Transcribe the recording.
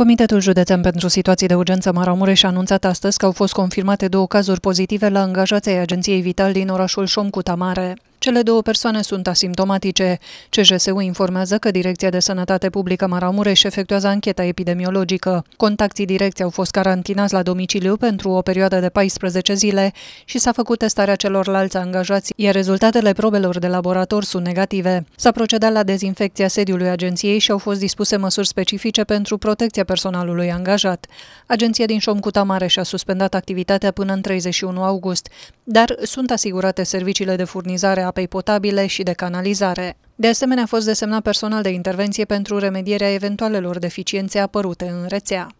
Comitetul Județean pentru Situații de Urgență Maramureș a anunțat astăzi că au fost confirmate două cazuri pozitive la angajații Agenției Vital din orașul Șomcuta Mare. Cele două persoane sunt asimptomatice. CJSU informează că Direcția de Sănătate Publică Maramureș efectuează ancheta epidemiologică. Contactii direcți au fost carantinați la domiciliu pentru o perioadă de 14 zile și s-a făcut testarea celorlalți angajați, iar rezultatele probelor de laborator sunt negative. S-a procedat la dezinfecția sediului agenției și au fost dispuse măsuri specifice pentru protecția personalului angajat. Agenția din Șomcuta Mare și-a suspendat activitatea până în 31 august dar sunt asigurate serviciile de furnizare a apei potabile și de canalizare. De asemenea, a fost desemnat personal de intervenție pentru remedierea eventualelor deficiențe apărute în rețea.